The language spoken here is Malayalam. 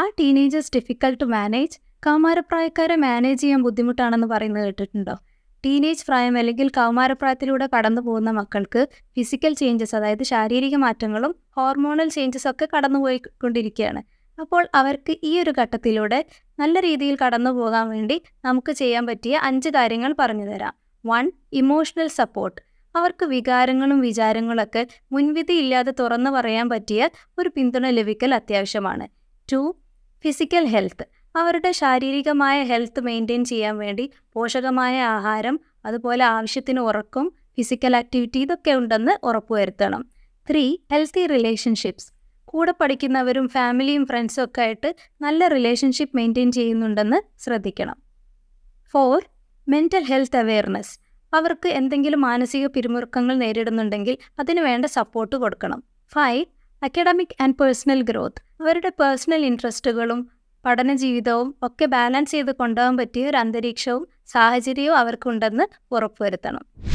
ആ ടീനേജേഴ്സ് ഡിഫിക്കൽട്ട് ടു മാനേജ് കൗമാരപ്രായക്കാരെ മാനേജ് ചെയ്യാൻ ബുദ്ധിമുട്ടാണെന്ന് പറയുന്നത് കേട്ടിട്ടുണ്ടോ ടീനേജ് പ്രായം അല്ലെങ്കിൽ കൗമാരപ്രായത്തിലൂടെ കടന്നു പോകുന്ന മക്കൾക്ക് ഫിസിക്കൽ ചേഞ്ചസ് അതായത് ശാരീരിക മാറ്റങ്ങളും ഹോർമോണൽ ചേഞ്ചസ് ഒക്കെ കടന്നുപോയിക്കൊണ്ടിരിക്കുകയാണ് അപ്പോൾ അവർക്ക് ഈ ഒരു ഘട്ടത്തിലൂടെ നല്ല രീതിയിൽ കടന്നു പോകാൻ വേണ്ടി നമുക്ക് ചെയ്യാൻ പറ്റിയ അഞ്ച് കാര്യങ്ങൾ പറഞ്ഞു തരാം വൺ ഇമോഷണൽ സപ്പോർട്ട് അവർക്ക് വികാരങ്ങളും വിചാരങ്ങളൊക്കെ മുൻവിധി ഇല്ലാതെ തുറന്നു പറയാൻ പറ്റിയ ഒരു പിന്തുണ ലഭിക്കൽ അത്യാവശ്യമാണ് ടു ഫിസിക്കൽ ഹെൽത്ത് അവരുടെ ശാരീരികമായ ഹെൽത്ത് മെയിൻറ്റെയിൻ ചെയ്യാൻ വേണ്ടി പോഷകമായ ആഹാരം അതുപോലെ ആവശ്യത്തിന് ഉറക്കും ഫിസിക്കൽ ആക്ടിവിറ്റി ഇതൊക്കെ ഉണ്ടെന്ന് ഉറപ്പുവരുത്തണം ത്രീ ഹെൽത്തി റിലേഷൻഷിപ്സ് കൂടെ പഠിക്കുന്നവരും ഫാമിലിയും ഫ്രണ്ട്സും ഒക്കെ ആയിട്ട് നല്ല റിലേഷൻഷിപ്പ് മെയിൻറ്റെയിൻ ചെയ്യുന്നുണ്ടെന്ന് ശ്രദ്ധിക്കണം ഫോർ മെൻറ്റൽ ഹെൽത്ത് അവെയർനെസ് അവർക്ക് എന്തെങ്കിലും മാനസിക പിരിമുറുക്കങ്ങൾ നേരിടുന്നുണ്ടെങ്കിൽ അതിനു വേണ്ട സപ്പോർട്ട് കൊടുക്കണം five academic and personal growth അവരുടെ പേഴ്സണൽ ഇൻട്രസ്റ്റുകളും പഠന ജീവിതവും ഒക്കെ ബാലൻസ് ചെയ്ത് കൊണ്ടുപോകാൻ പറ്റിയ ഒരു അന്തരീക്ഷവും സാഹചര്യവും അവർക്കുണ്ടെന്ന് ഉറപ്പുവരുത്തണം